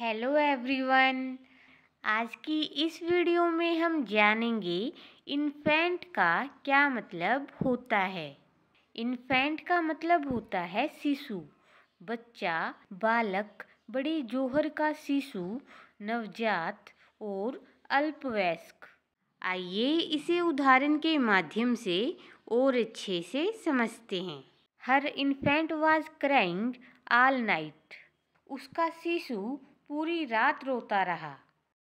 hello everyone आज की इस वीडियो में हम जानेंगे इन्फेंट का क्या मतलब होता है इन्फेंट का मतलब होता है शिशु बच्चा बालक बड़े जोहर का शिशु नवजात और अल्पवयस्क आइए इसे उदाहरण के माध्यम से और अच्छे से समझते हैं her infant was crying all night उसका शिशु पूरी रात रोता रहा